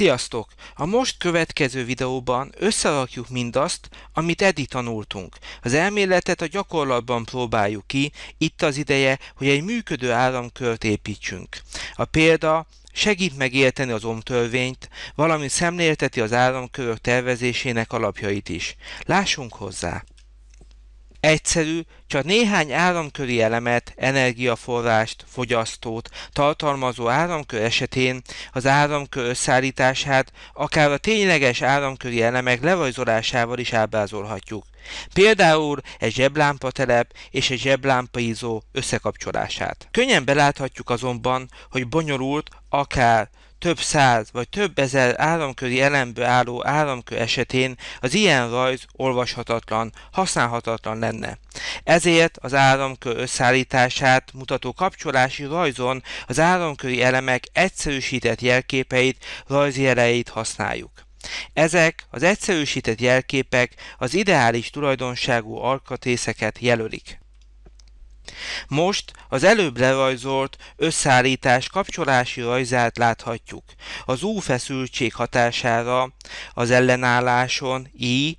Sziasztok! A most következő videóban összerakjuk mindazt, amit eddig tanultunk. Az elméletet a gyakorlatban próbáljuk ki, itt az ideje, hogy egy működő áramkört építsünk. A példa segít megérteni az ohm törvényt, valamint szemlélteti az áramkörök tervezésének alapjait is. Lássunk hozzá! Egyszerű, csak néhány áramköri elemet, energiaforrást, fogyasztót tartalmazó áramkör esetén az áramkör összeállítását akár a tényleges áramköri elemek lerajzolásával is ábrázolhatjuk. Például egy zseblámpatelep és egy zseblámpaizó összekapcsolását. Könnyen beláthatjuk azonban, hogy bonyolult akár több száz vagy több ezer államközi elemből álló államkő esetén az ilyen rajz olvashatatlan, használhatatlan lenne. Ezért az államkör összeállítását mutató kapcsolási rajzon az áramköri elemek egyszerűsített jelképeit, rajzjeleit használjuk. Ezek az egyszerűsített jelképek az ideális tulajdonságú alkatrészeket jelölik. Most az előbb lerajzolt összeállítás kapcsolási rajzát láthatjuk. Az U feszültség hatására az ellenálláson I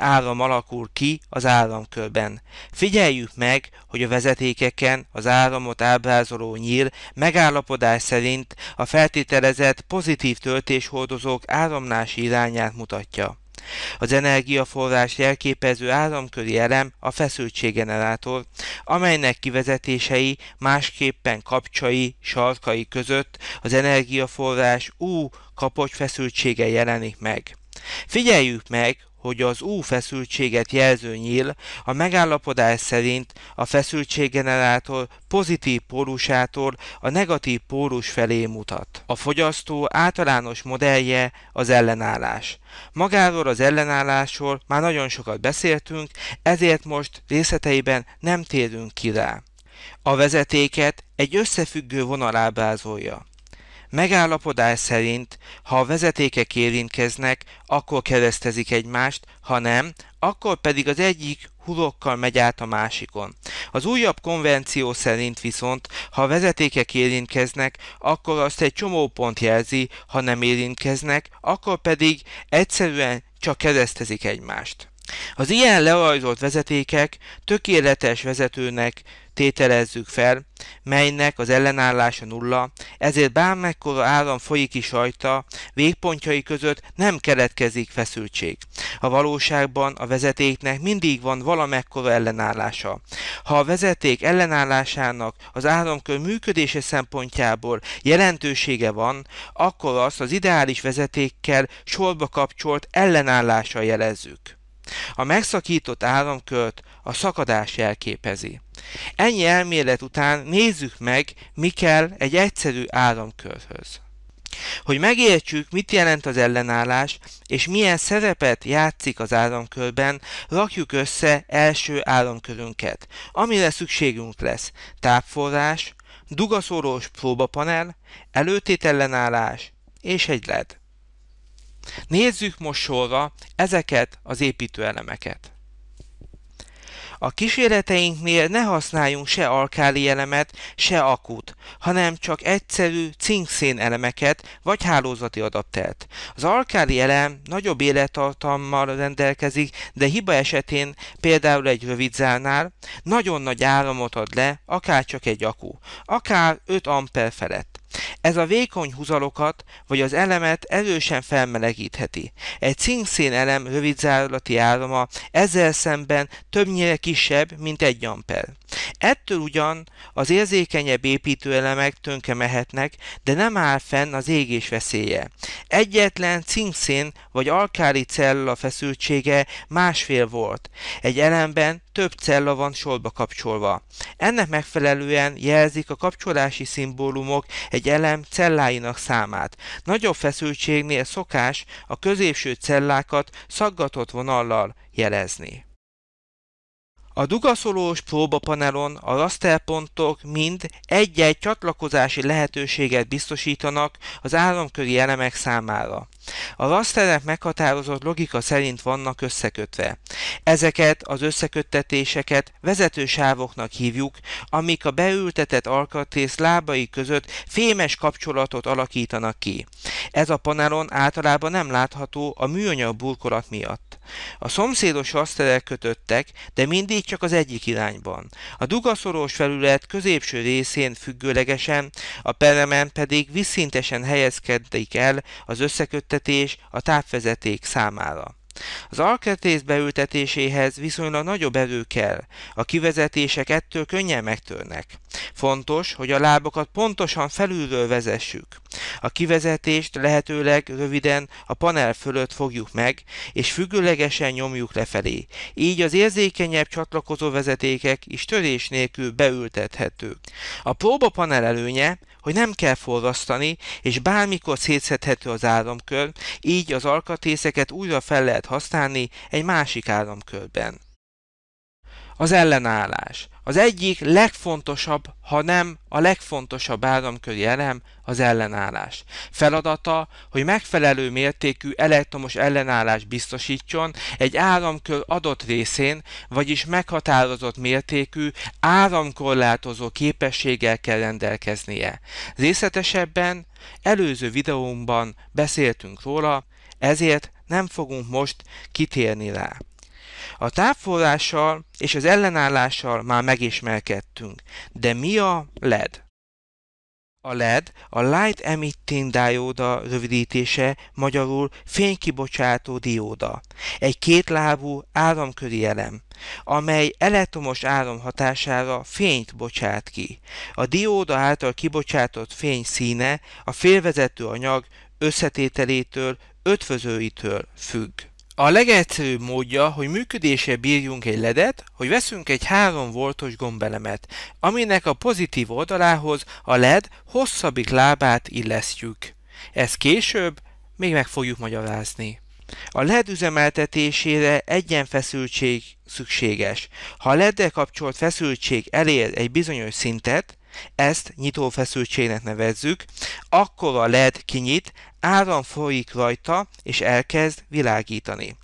áram alakul ki az áramkörben. Figyeljük meg, hogy a vezetékeken az áramot ábrázoló nyír megállapodás szerint a feltételezett pozitív töltéshordozók áramlási irányát mutatja. Az energiaforrás jelképező áramköri elem a feszültséggenerátor, amelynek kivezetései másképpen kapcsai, sarkai között az energiaforrás U kapocs feszültsége jelenik meg. Figyeljük meg, hogy az U feszültséget jelző nyíl a megállapodás szerint a feszültséggenerátor pozitív pólusától a negatív pólus felé mutat. A fogyasztó általános modellje az ellenállás. Magáról az ellenállásról már nagyon sokat beszéltünk, ezért most részleteiben nem térünk ki rá. A vezetéket egy összefüggő vonal ábrázolja. Megállapodás szerint, ha a vezetékek érintkeznek, akkor keresztezik egymást, ha nem, akkor pedig az egyik hurokkal megy át a másikon. Az újabb konvenció szerint viszont, ha a vezetékek érintkeznek, akkor azt egy csomó pont jelzi, ha nem érintkeznek, akkor pedig egyszerűen csak keresztezik egymást. Az ilyen lerajzolt vezetékek tökéletes vezetőnek tételezzük fel, melynek az ellenállása nulla, ezért bármekkora áram folyik is rajta, végpontjai között nem keletkezik feszültség. A valóságban a vezetéknek mindig van valamekkora ellenállása. Ha a vezeték ellenállásának az áramkör működése szempontjából jelentősége van, akkor azt az ideális vezetékkel sorba kapcsolt ellenállással jelezzük. A megszakított áramkört a szakadás jelképezi. Ennyi elmélet után nézzük meg, mi kell egy egyszerű áramkörhöz. Hogy megértsük, mit jelent az ellenállás, és milyen szerepet játszik az áramkörben, rakjuk össze első áramkörünket, amire szükségünk lesz tápforrás, dugaszórós próbapanel, előtétellenállás és egy LED. Nézzük most sorra ezeket az építőelemeket. A kísérleteinknél ne használjunk se alkáli elemet, se akut, hanem csak egyszerű cinkszén elemeket vagy hálózati adaptert. Az alkáli elem nagyobb élettartammal rendelkezik, de hiba esetén például egy rövidzárnál nagyon nagy áramot ad le, akár csak egy akú, akár 5 amper felett. Ez a vékony húzalokat vagy az elemet erősen felmelegítheti. Egy cinkszén elem rövidzárlati árama ezzel szemben többnyire kisebb, mint egy amper. Ettől ugyan az érzékenyebb építőelemek tönke mehetnek, de nem áll fenn az égés veszélye. Egyetlen cinkszén vagy alkári cella feszültsége másfél volt. Egy elemben több cella van sorba kapcsolva. Ennek megfelelően jelzik a kapcsolási szimbólumok egy elem celláinak számát. Nagyobb feszültségnél szokás a középső cellákat szaggatott vonallal jelezni. A dugaszolós próbapanelon a rasterpontok mind egy-egy csatlakozási lehetőséget biztosítanak az áramköri elemek számára. A rasterek meghatározott logika szerint vannak összekötve. Ezeket az összeköttetéseket vezetősávoknak hívjuk, amik a beültetett alkatrész lábai között fémes kapcsolatot alakítanak ki. Ez a panelon általában nem látható a műanyag burkolat miatt. A szomszédos rasterek kötöttek, de mindig csak az egyik irányban. A dugaszoros felület középső részén függőlegesen, a peremen pedig visszintesen helyezkedik el az összeköttetés a tápvezeték számára. Az alkatrész beültetéséhez viszonylag nagyobb erő kell, a kivezetések ettől könnyen megtörnek. Fontos, hogy a lábokat pontosan felülről vezessük. A kivezetést lehetőleg röviden a panel fölött fogjuk meg, és függőlegesen nyomjuk lefelé. Így az érzékenyebb csatlakozó vezetékek is törés nélkül beültethetők. A próba panel előnye, hogy nem kell forrasztani, és bármikor szétszedhető az áramkör, így az alkatrészeket újra fel lehet használni egy másik áramkörben az ellenállás. Az egyik legfontosabb, ha nem a legfontosabb államköri elem az ellenállás. Feladata, hogy megfelelő mértékű elektromos ellenállás biztosítson egy áramkör adott részén, vagyis meghatározott mértékű áramkorlátozó képességgel kell rendelkeznie. Részletesebben előző videómban beszéltünk róla, ezért nem fogunk most kitérni rá. A tápforrással és az ellenállással már megismerkedtünk, de mi a LED? A LED a Light Emitting dióda rövidítése, magyarul fénykibocsátó dióda. Egy kétlábú áramköri elem, amely elektromos áram hatására fényt bocsát ki. A dióda által kibocsátott fény színe a félvezető anyag összetételétől, ötvözőitől függ. A legegyszerűbb módja, hogy működésre bírjunk egy ledet, hogy veszünk egy 3 voltos gombelemet, aminek a pozitív oldalához a led hosszabbik lábát illesztjük. Ezt később még meg fogjuk magyarázni. A LED üzemeltetésére egyenfeszültség szükséges. Ha a led kapcsolt feszültség elér egy bizonyos szintet, ezt nyitó feszültségnek nevezzük, akkor a LED kinyit, áram folyik rajta, és elkezd világítani.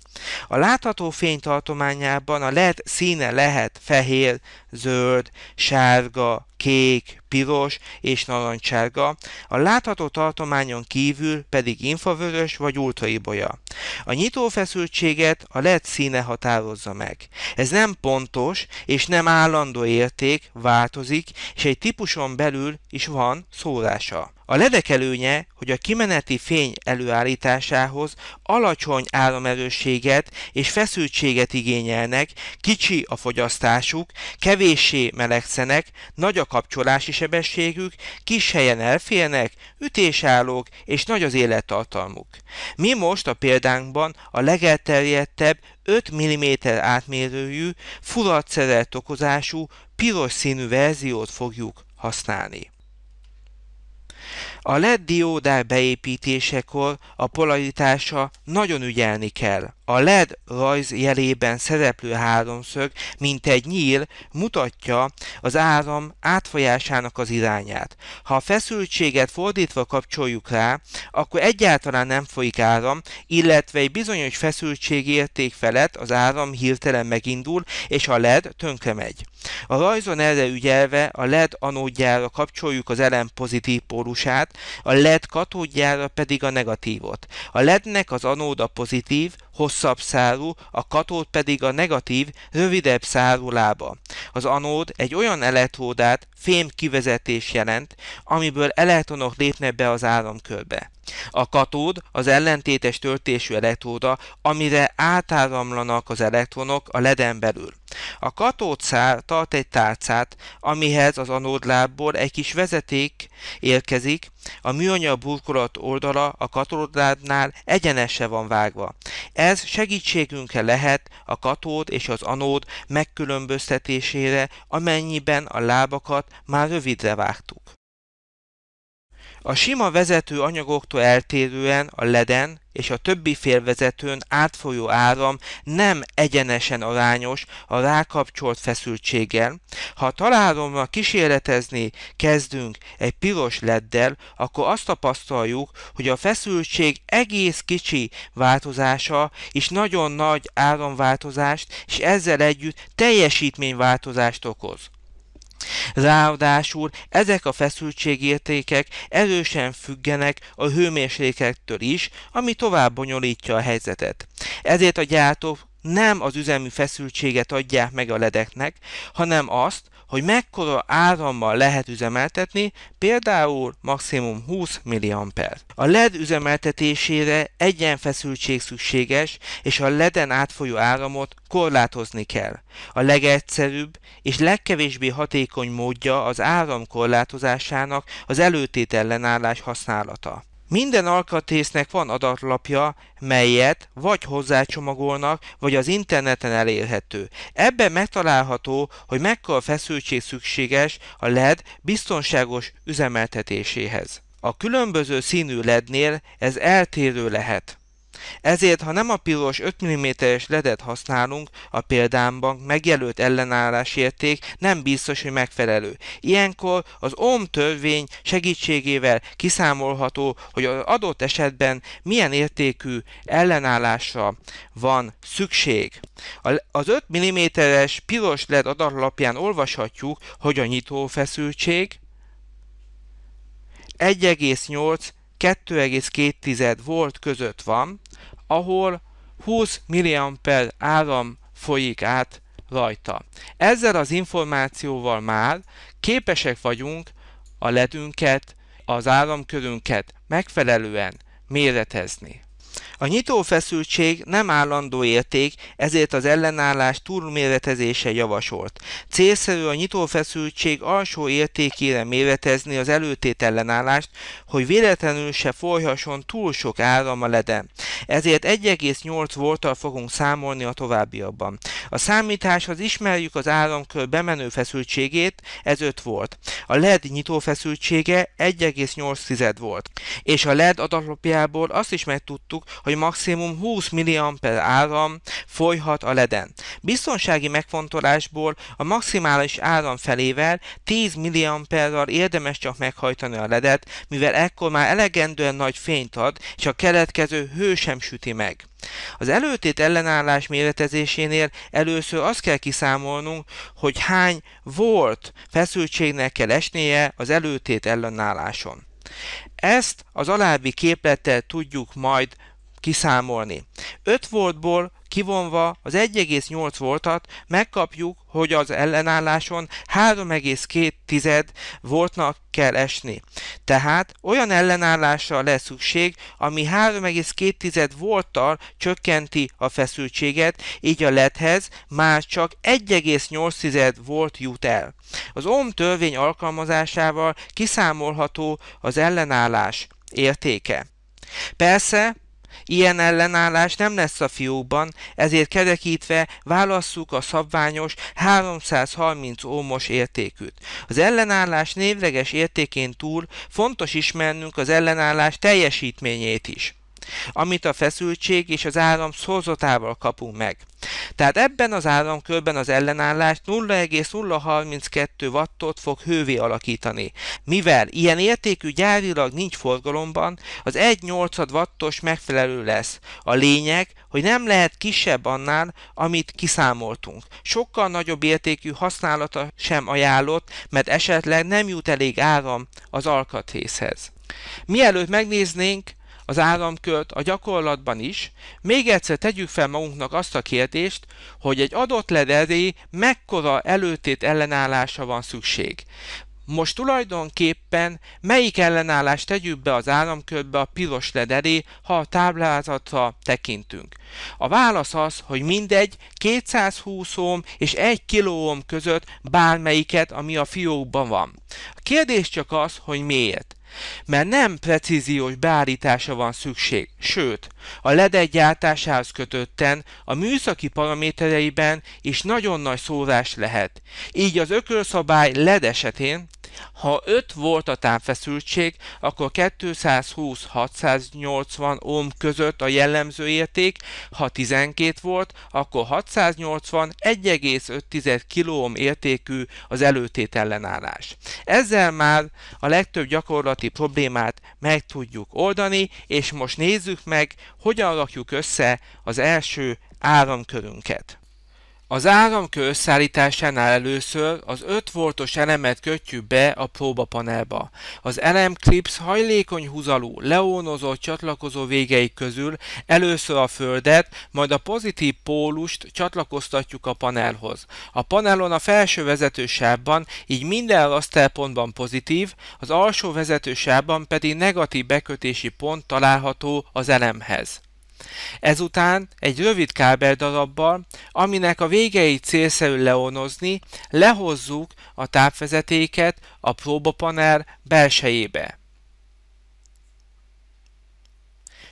A látható fénytartományában a LED színe lehet fehér, zöld, sárga, kék, piros és narancsárga, a látható tartományon kívül pedig infravörös vagy ultraibolya. A nyitófeszültséget a LED színe határozza meg. Ez nem pontos és nem állandó érték, változik, és egy típuson belül is van szórása. A ledek előnye, hogy a kimeneti fény előállításához alacsony államerősséget és feszültséget igényelnek, kicsi a fogyasztásuk, kevéssé melegszenek, nagy a kapcsolási sebességük, kis helyen elférnek, ütésállók és nagy az élettartalmuk. Mi most a példánkban a legelterjedtebb 5 mm átmérőjű, furatszerelt okozású, piros színű verziót fogjuk használni. A LED diódák beépítésekor a polaritása nagyon ügyelni kell. A LED rajz jelében szereplő háromszög, mint egy nyíl, mutatja az áram átfolyásának az irányát. Ha a feszültséget fordítva kapcsoljuk rá, akkor egyáltalán nem folyik áram, illetve egy bizonyos feszültség érték felett az áram hirtelen megindul, és a LED tönkre megy. A rajzon erre ügyelve a LED anódjára kapcsoljuk az elem pozitív pólusát, a LED katódjára pedig a negatívot. A LED-nek az anóda pozitív, hosszabb szárú, a katód pedig a negatív, rövidebb szárú lába. Az anód egy olyan elektródát fém kivezetés jelent, amiből elektronok lépnek be az áramkörbe. A katód az ellentétes töltésű elektróda, amire átáramlanak az elektronok a leden belül. A szár tart egy tárcát, amihez az anódlábból egy kis vezeték érkezik, a műanyag burkolat oldala a katódládnál egyenese van vágva. Ez segítségünkre lehet a katód és az anód megkülönböztetésére, amennyiben a lábakat már rövidre vágtuk. A sima vezető anyagoktól eltérően a leden és a többi félvezetőn átfolyó áram nem egyenesen arányos a rákapcsolt feszültséggel. Ha a találomra kísérletezni kezdünk egy piros leddel, akkor azt tapasztaljuk, hogy a feszültség egész kicsi változása is nagyon nagy áramváltozást és ezzel együtt teljesítményváltozást okoz. Ráadásul ezek a feszültségértékek erősen függenek a hőmérséklettől is, ami tovább bonyolítja a helyzetet. Ezért a gyártók nem az üzemű feszültséget adják meg a ledeknek, hanem azt, hogy mekkora árammal lehet üzemeltetni, például maximum 20 mA. A LED üzemeltetésére feszültség szükséges, és a LED-en átfolyó áramot korlátozni kell. A legegyszerűbb és legkevésbé hatékony módja az áram korlátozásának az előtét ellenállás használata. Minden alkatrésznek van adatlapja, melyet vagy hozzácsomagolnak, vagy az interneten elérhető. Ebben megtalálható, hogy mekkora feszültség szükséges a LED biztonságos üzemeltetéséhez. A különböző színű LED-nél ez eltérő lehet. Ezért, ha nem a piros 5 mm-es ledet használunk, a példámban megjelölt ellenállásérték nem biztos, hogy megfelelő. Ilyenkor az OM törvény segítségével kiszámolható, hogy az adott esetben milyen értékű ellenállásra van szükség. Az 5 mm-es piros led adatlapján olvashatjuk, hogy a nyitófeszültség 1,8 2,2 volt között van, ahol 20 mA áram folyik át rajta. Ezzel az információval már képesek vagyunk a ledünket, az áramkörünket megfelelően méretezni. A nyitó feszültség nem állandó érték, ezért az ellenállás túlméretezése javasolt. Célszerű a nyitó feszültség alsó értékére méretezni az előtét ellenállást, hogy véletlenül se folyhasson túl sok áram a leden. Ezért 1,8 volttal fogunk számolni a továbbiakban. A számításhoz ismerjük az áramkör bemenő feszültségét, ez 5 volt. A led nyitó feszültsége 1,8 volt. És a led adatlapjából azt is megtudtuk, hogy maximum 20 mA áram folyhat a leden. Biztonsági megfontolásból a maximális áram felével 10 mA-ral érdemes csak meghajtani a ledet, mivel ekkor már elegendően nagy fényt ad, és a keletkező hő sem süti meg. Az előtét ellenállás méretezésénél először azt kell kiszámolnunk, hogy hány volt feszültségnek kell esnie az előtét ellenálláson. Ezt az alábbi képlettel tudjuk majd kiszámolni. 5 voltból kivonva az 1,8 voltat megkapjuk, hogy az ellenálláson 3,2 voltnak kell esni. Tehát olyan ellenállásra lesz szükség, ami 3,2 volttal csökkenti a feszültséget, így a ledhez már csak 1,8 volt jut el. Az OM törvény alkalmazásával kiszámolható az ellenállás értéke. Persze Ilyen ellenállás nem lesz a fiókban, ezért kerekítve válasszuk a szabványos 330 ómos értékűt. Az ellenállás névleges értékén túl fontos ismernünk az ellenállás teljesítményét is amit a feszültség és az áram szorzatával kapunk meg. Tehát ebben az áramkörben az ellenállást 0,032 wattot fog hővé alakítani. Mivel ilyen értékű gyárilag nincs forgalomban, az 1,8 wattos megfelelő lesz. A lényeg, hogy nem lehet kisebb annál, amit kiszámoltunk. Sokkal nagyobb értékű használata sem ajánlott, mert esetleg nem jut elég áram az alkatrészhez. Mielőtt megnéznénk az államkölt a gyakorlatban is, még egyszer tegyük fel magunknak azt a kérdést, hogy egy adott lederé mekkora előtét ellenállása van szükség. Most tulajdonképpen melyik ellenállást tegyük be az államkörbe a piros lederé, ha a táblázatra tekintünk? A válasz az, hogy mindegy 220 ohm és 1 kilo ohm között bármelyiket, ami a fiókban van. A kérdés csak az, hogy miért. Mert nem precíziós beállítása van szükség, sőt, a LED gyártásához kötötten a műszaki paramétereiben is nagyon nagy szórás lehet, így az ökölszabály led esetén ha 5 volt a támfeszültség, akkor 220-680 ohm között a jellemző érték, ha 12 volt, akkor 680 1,5 kiloohm értékű az előtét ellenállás. Ezzel már a legtöbb gyakorlati problémát meg tudjuk oldani, és most nézzük meg, hogyan rakjuk össze az első áramkörünket. Az áramkő összeállításánál először az 5 voltos elemet kötjük be a próbapanelba. Az elem elemklipsz hajlékony húzalú, leónozott csatlakozó végeik közül először a földet, majd a pozitív pólust csatlakoztatjuk a panelhoz. A panelon a felső vezetősávban, így minden rasterpontban pozitív, az alsó vezetősávban pedig negatív bekötési pont található az elemhez. Ezután egy rövid kábeldarabbal, aminek a végeit célszerű leonozni, lehozzuk a tápvezetéket a próbapanel belsejébe.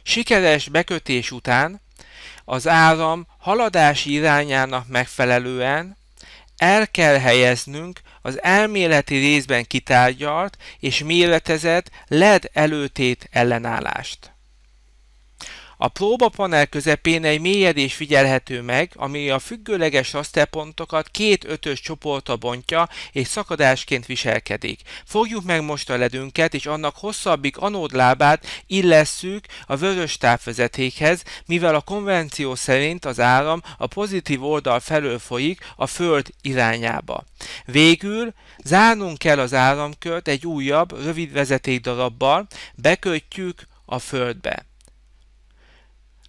Sikeres bekötés után az áram haladási irányának megfelelően el kell helyeznünk az elméleti részben kitárgyalt és méretezett LED előtét ellenállást. A próbapanel közepén egy mélyedés figyelhető meg, ami a függőleges rasterpontokat két ötös csoportba bontja és szakadásként viselkedik. Fogjuk meg most a ledünket és annak hosszabbik anódlábát illesszük a vörös távvezetékhez, mivel a konvenció szerint az áram a pozitív oldal felől folyik a föld irányába. Végül zárnunk kell az áramkört egy újabb, rövid vezeték darabbal, bekötjük a földbe.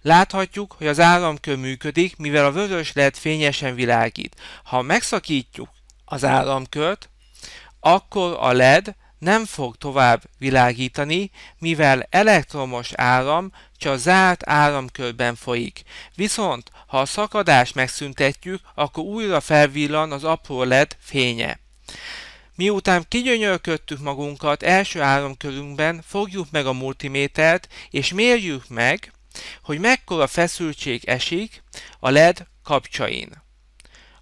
Láthatjuk, hogy az áramkör működik, mivel a vörös led fényesen világít. Ha megszakítjuk az áramkört, akkor a led nem fog tovább világítani, mivel elektromos áram csak zárt áramkörben folyik. Viszont, ha a szakadást megszüntetjük, akkor újra felvillan az apró led fénye. Miután kigyönyörködtük magunkat első áramkörünkben, fogjuk meg a multimétert, és mérjük meg, hogy mekkora feszültség esik a LED kapcsain.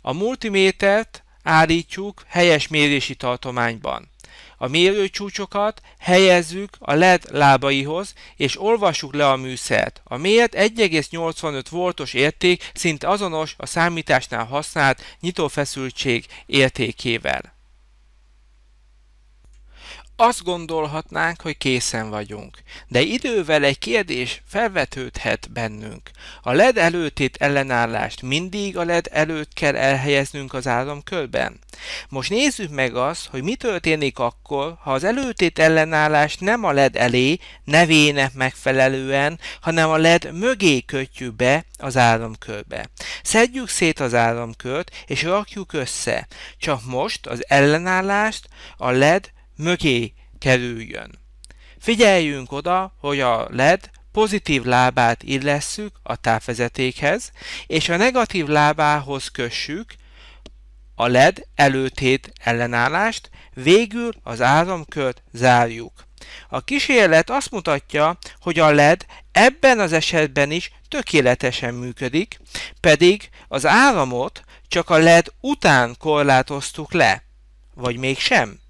A multimétert állítjuk helyes mérési tartományban. A mérőcsúcsokat helyezzük a LED lábaihoz, és olvassuk le a műszert. A méret 1,85 voltos érték szinte azonos a számításnál használt nyitófeszültség értékével. Azt gondolhatnánk, hogy készen vagyunk, de idővel egy kérdés felvetődhet bennünk. A LED előtét ellenállást mindig a LED előtt kell elhelyeznünk az áramkörben. Most nézzük meg azt, hogy mi történik akkor, ha az előtét ellenállást nem a LED elé, nevének megfelelően, hanem a LED mögé kötjük be az áramkörbe. Szedjük szét az áramkört és rakjuk össze. Csak most az ellenállást a LED mögé kerüljön. Figyeljünk oda, hogy a LED pozitív lábát illesszük a távvezetékhez, és a negatív lábához kössük a LED előtét ellenállást, végül az áramkört zárjuk. A kísérlet azt mutatja, hogy a LED ebben az esetben is tökéletesen működik, pedig az áramot csak a LED után korlátoztuk le, vagy mégsem.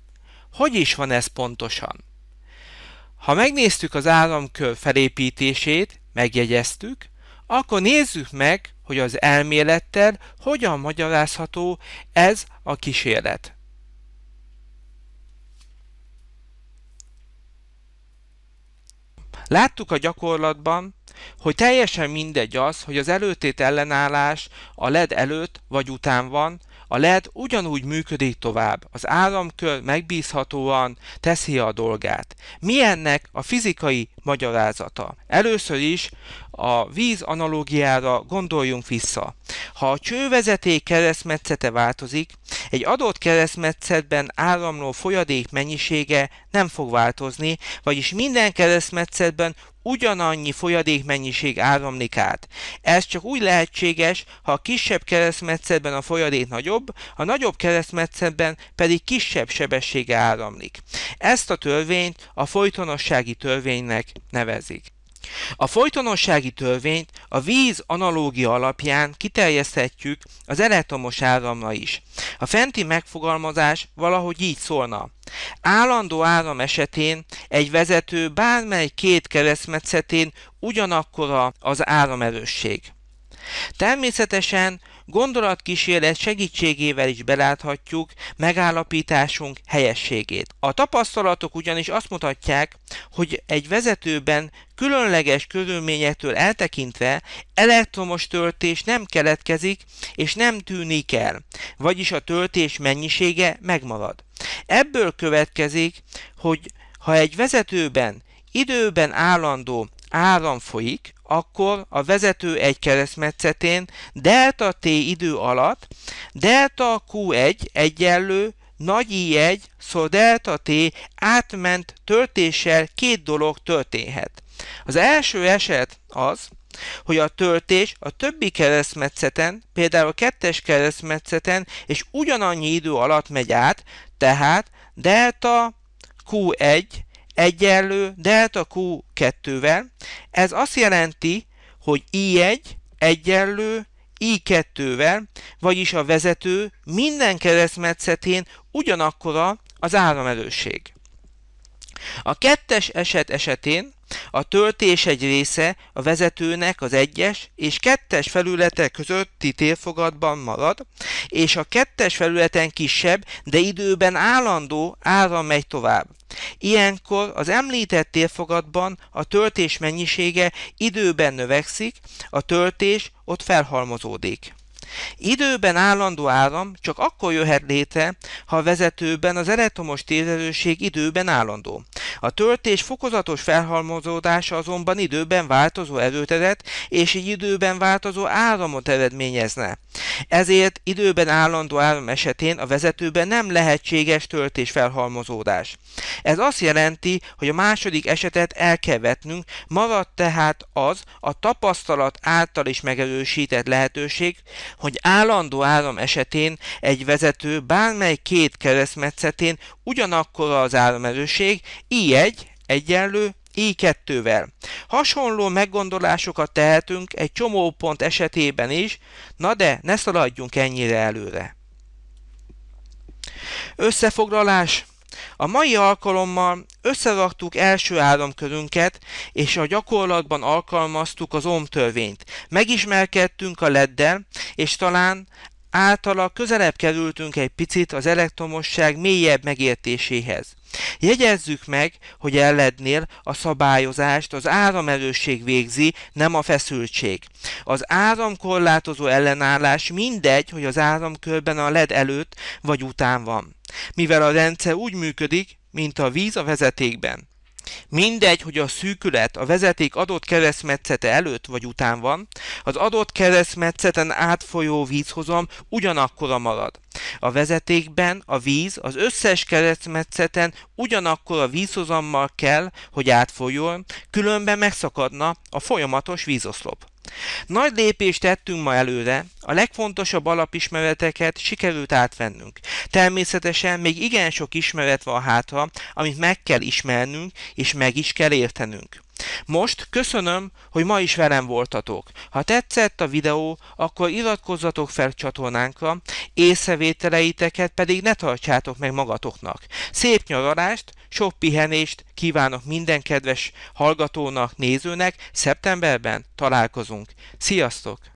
Hogy is van ez pontosan? Ha megnéztük az államkör felépítését, megjegyeztük, akkor nézzük meg, hogy az elmélettel hogyan magyarázható ez a kísérlet. Láttuk a gyakorlatban, hogy teljesen mindegy az, hogy az előtét ellenállás a led előtt vagy után van, a LED ugyanúgy működik tovább, az áramkör megbízhatóan teszi a dolgát. Mi ennek a fizikai magyarázata? Először is a víz analógiára gondoljunk vissza. Ha a csővezeték keresztmetszete változik, egy adott keresztmetszetben áramló folyadék mennyisége nem fog változni, vagyis minden keresztmetszetben ugyanannyi folyadékmennyiség áramlik át. Ez csak úgy lehetséges, ha a kisebb keresztmetszetben a folyadék nagyobb, a nagyobb keresztmetszetben pedig kisebb sebessége áramlik. Ezt a törvényt a folytonossági törvénynek nevezik. A folytonossági törvényt a víz analógia alapján kiterjeszthetjük az elektromos áramra is. A fenti megfogalmazás valahogy így szólna. Állandó áram esetén egy vezető bármely két keresztmetszetén ugyanakkora az áramerősség. Természetesen gondolatkísérlet segítségével is beláthatjuk megállapításunk helyességét. A tapasztalatok ugyanis azt mutatják, hogy egy vezetőben különleges körülményektől eltekintve elektromos töltés nem keletkezik és nem tűnik el, vagyis a töltés mennyisége megmarad. Ebből következik, hogy ha egy vezetőben időben állandó áram folyik, akkor a vezető egy keresztmetszetén delta t idő alatt delta q1 egyenlő nagy i1 szor delta t átment töltéssel két dolog történhet. Az első eset az, hogy a töltés a többi keresztmetszeten, például a kettes keresztmetszeten, és ugyanannyi idő alatt megy át, tehát delta Q1 egyenlő delta Q2-vel. Ez azt jelenti, hogy I1 egyenlő I2-vel, vagyis a vezető minden keresztmetszetén ugyanakkora az áramerősség. A kettes eset esetén a töltés egy része a vezetőnek az egyes és kettes felülete közötti térfogatban marad, és a kettes felületen kisebb, de időben állandó áram megy tovább. Ilyenkor az említett térfogatban a töltés mennyisége időben növekszik, a töltés ott felhalmozódik. Időben állandó állam csak akkor jöhet létre, ha a vezetőben az elektromos térerőség időben állandó. A töltés fokozatos felhalmozódása azonban időben változó erőteret és egy időben változó áramot eredményezne. Ezért időben állandó áram esetén a vezetőben nem lehetséges töltés felhalmozódás. Ez azt jelenti, hogy a második esetet el kell vetnünk, maradt tehát az a tapasztalat által is megerősített lehetőség, hogy állandó áram esetén egy vezető bármely két keresztmetszetén ugyanakkor az áramerőség, I1 egyenlő I2-vel. Hasonló meggondolásokat tehetünk egy csomópont esetében is, na de ne szaladjunk ennyire előre. Összefoglalás a mai alkalommal összeraktuk első áramkörünket, és a gyakorlatban alkalmaztuk az ohm törvényt. Megismerkedtünk a leddel, és talán általa közelebb kerültünk egy picit az elektromosság mélyebb megértéséhez. Jegyezzük meg, hogy ellednél a szabályozást az áramerősség végzi, nem a feszültség. Az áramkorlátozó ellenállás mindegy, hogy az áramkörben a led előtt vagy után van mivel a rendszer úgy működik, mint a víz a vezetékben. Mindegy, hogy a szűkület a vezeték adott keresztmetszete előtt vagy után van, az adott keresztmetszeten átfolyó vízhozam ugyanakkora marad. A vezetékben a víz az összes keresztmetszeten ugyanakkor a vízhozammal kell, hogy átfolyjon, különben megszakadna a folyamatos vízoszlop. Nagy lépést tettünk ma előre, a legfontosabb alapismereteket sikerült átvennünk. Természetesen még igen sok ismeret van hátra, amit meg kell ismernünk és meg is kell értenünk. Most köszönöm, hogy ma is velem voltatok. Ha tetszett a videó, akkor iratkozzatok fel csatornánkra, észrevételeiteket pedig ne tartsátok meg magatoknak. Szép nyaralást, sok pihenést kívánok minden kedves hallgatónak, nézőnek. Szeptemberben találkozunk. Sziasztok!